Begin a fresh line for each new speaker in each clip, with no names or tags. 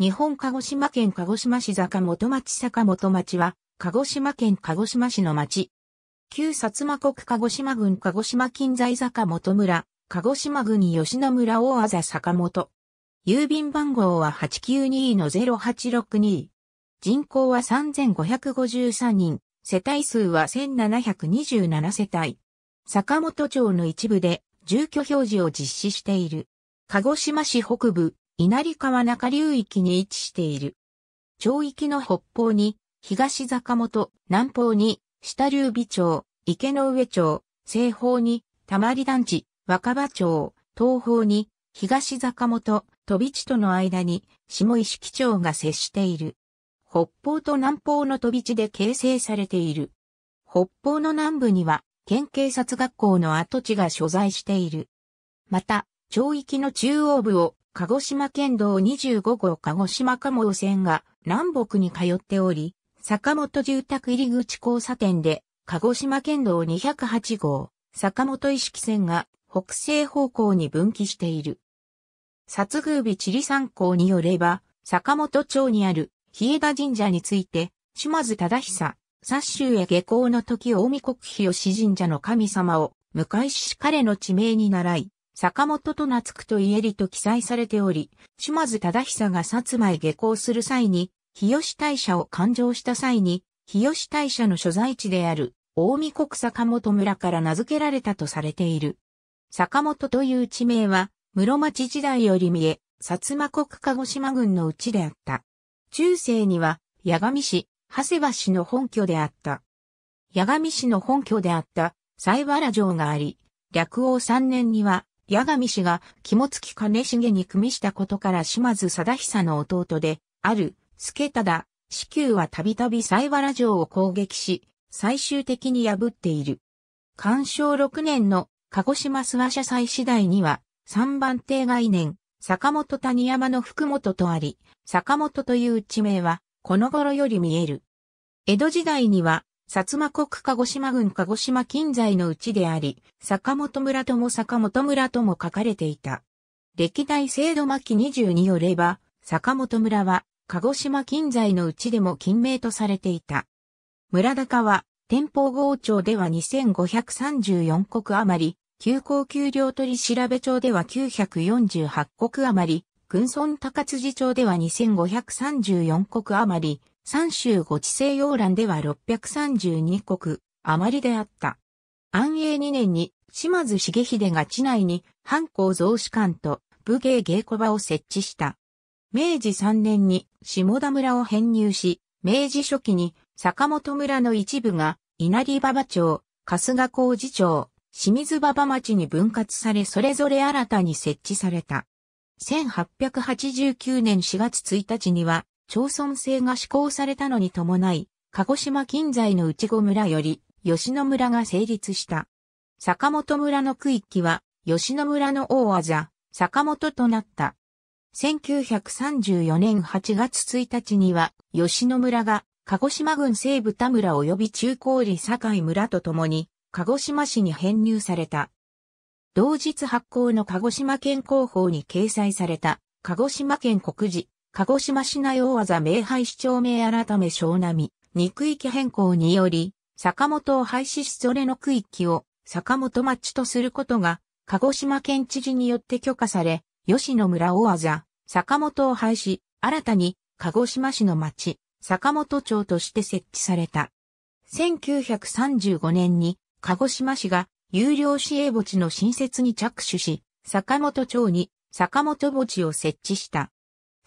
日本鹿児島県鹿児島市坂本町坂本町は、鹿児島県鹿児島市の町。旧薩摩国鹿児島郡鹿児島近在坂本村、鹿児島郡吉野村大あ坂本。郵便番号は892-0862。人口は3553人、世帯数は1727世帯。坂本町の一部で住居表示を実施している。鹿児島市北部、稲荷川中流域に位置している。町域の北方に、東坂本、南方に、下流美町、池の上町、西方に、たまり団地、若葉町、東方に、東坂本、飛び地との間に、下石木町が接している。北方と南方の飛び地で形成されている。北方の南部には、県警察学校の跡地が所在している。また、町域の中央部を鹿児島県道25号鹿児島鴨茂線が南北に通っており、坂本住宅入口交差点で、鹿児島県道208号、坂本意識線が北西方向に分岐している。殺宮日地理参考によれば、坂本町にある日枝神社について、島津忠久、薩州へ下校の時近江国日吉神社の神様を、向井し彼の地名に習い、坂本と夏つくと家里と記載されており、島津忠久が薩摩へ下校する際に、日吉大社を勘定した際に、日吉大社の所在地である、大見国坂本村から名付けられたとされている。坂本という地名は、室町時代より見え、薩摩国鹿児島郡のうちであった。中世には、八神市、長谷橋市の本拠であった。八神市の本拠であった、西原城があり、略王三年には、八神氏が肝付兼重に組みしたことから島津貞久の弟で、ある、助忠、子宮はたびたび西原城を攻撃し、最終的に破っている。干渉6年の鹿児島諏訪社祭次第には、三番艇概念、坂本谷山の福本とあり、坂本という地名は、この頃より見える。江戸時代には、薩摩国鹿児島郡鹿児島近在のうちであり、坂本村とも坂本村とも書かれていた。歴代制度末期2によれば、坂本村は、鹿児島近在のうちでも近名とされていた。村高は、天保郷町では2534国余り、旧高丘陵取調べ町では948国余り、軍村高辻町では2534国余り、三州ご地西洋欄では632国余りであった。安永2年に島津重秀が地内に藩校増資館と武芸稽古場を設置した。明治3年に下田村を編入し、明治初期に坂本村の一部が稲荷馬場町、春日工事町、清水馬場町に分割されそれぞれ新たに設置された。1889年4月1日には町村制が施行されたのに伴い、鹿児島近在の内子村より、吉野村が成立した。坂本村の区域は、吉野村の大技、坂本となった。1934年8月1日には、吉野村が、鹿児島郡西部田村及び中高里境村とともに、鹿児島市に編入された。同日発行の鹿児島県広報に掲載された、鹿児島県国事、鹿児島市内大技名廃市長名改め小波、2区域変更により、坂本を廃止しそれの区域を坂本町とすることが、鹿児島県知事によって許可され、吉野村大技、坂本を廃止、新たに鹿児島市の町、坂本町として設置された。1935年に鹿児島市が有料市営墓地の新設に着手し、坂本町に坂本墓地を設置した。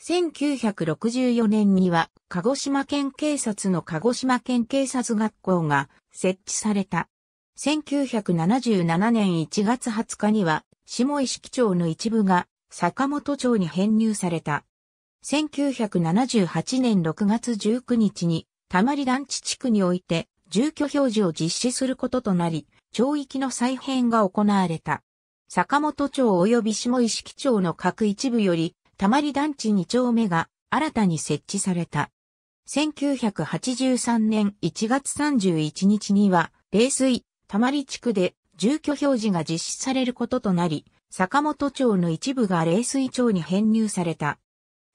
1964年には鹿児島県警察の鹿児島県警察学校が設置された。1977年1月20日には下石木町の一部が坂本町に編入された。1978年6月19日に、たまり団地地区において、住居表示を実施することとなり、町域の再編が行われた。坂本町及び下石木町の各一部より、たまり団地2丁目が新たに設置された。1983年1月31日には、冷水、たまり地区で住居表示が実施されることとなり、坂本町の一部が冷水町に編入された。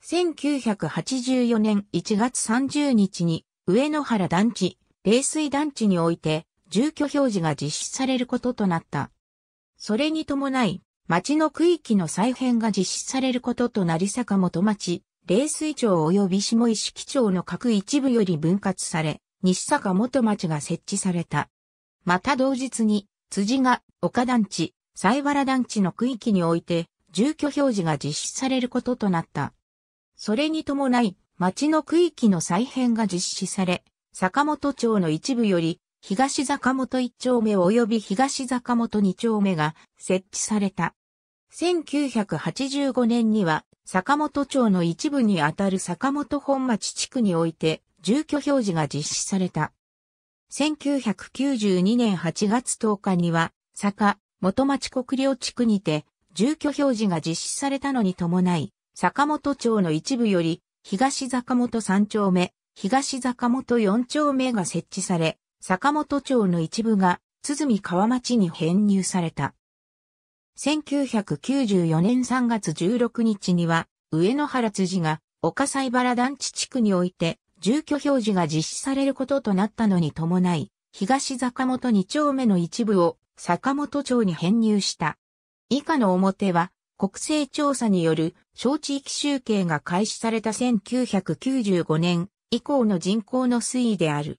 1984年1月30日に、上野原団地、冷水団地において、住居表示が実施されることとなった。それに伴い、町の区域の再編が実施されることとなり坂本町、冷水町及び下石木町の各一部より分割され、西坂本町が設置された。また同日に、辻が岡団地、西原団地の区域において、住居表示が実施されることとなった。それに伴い、町の区域の再編が実施され、坂本町の一部より、東坂本1丁目及び東坂本2丁目が設置された。1985年には坂本町の一部にあたる坂本本町地区において住居表示が実施された。1992年8月10日には坂本町国領地区にて住居表示が実施されたのに伴い、坂本町の一部より東坂本3丁目、東坂本4丁目が設置され、坂本町の一部が、鼓川町に編入された。1994年3月16日には、上野原辻が、岡西原団地地区において、住居表示が実施されることとなったのに伴い、東坂本2丁目の一部を坂本町に編入した。以下の表は、国勢調査による小地域集計が開始された1995年以降の人口の推移である。